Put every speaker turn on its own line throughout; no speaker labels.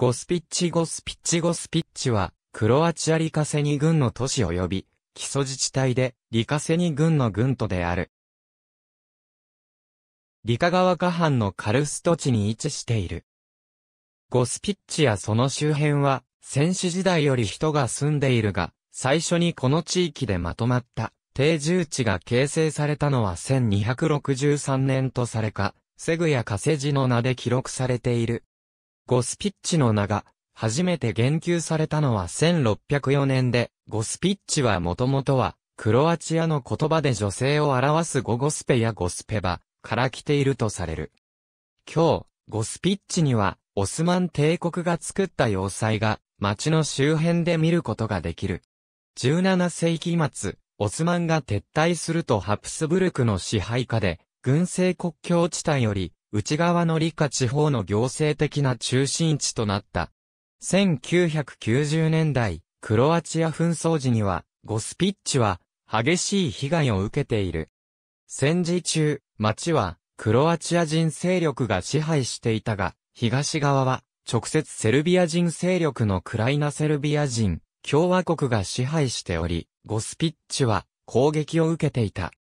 ゴ
スピッチゴスピッチゴスピッチは、クロアチアリカセニ軍の都市及び、基礎自治体で、リカセニ軍の軍都である。リカ川下半のカルスト地に位置している。ゴスピッチやその周辺は、戦士時代より人が住んでいるが、最初にこの地域でまとまった、定住地が形成されたのは1263年とされか、セグやカセジの名で記録されている。ゴスピッチの名が、初めて言及されたのは1604年で、ゴスピッチはもともとは、クロアチアの言葉で女性を表すゴゴスペやゴスペバから来ているとされる。今日、ゴスピッチには、オスマン帝国が作った要塞が、町の周辺で見ることができる。17世紀末、オスマンが撤退するとハプスブルクの支配下で、軍政国境地帯より、内側の理科地方の行政的な中心地となった。1990年代、クロアチア紛争時には、ゴスピッチは、激しい被害を受けている。戦時中、町は、クロアチア人勢力が支配していたが、東側は、直接セルビア人勢力のクライナセルビア人、共和国が支配しており、ゴスピッチは、攻撃を受けていた。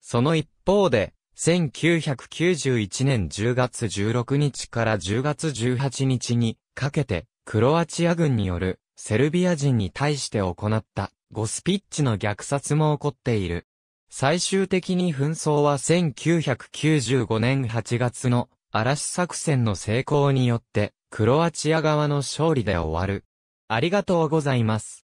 その一方で、1991年10月16日から10月18日にかけて、クロアチア軍によるセルビア人に対して行ったゴスピッチの虐殺も起こっている。最終的に紛争は1995年8月の嵐作戦の成功によって、クロアチア側の勝利で終わる。ありがとうございます。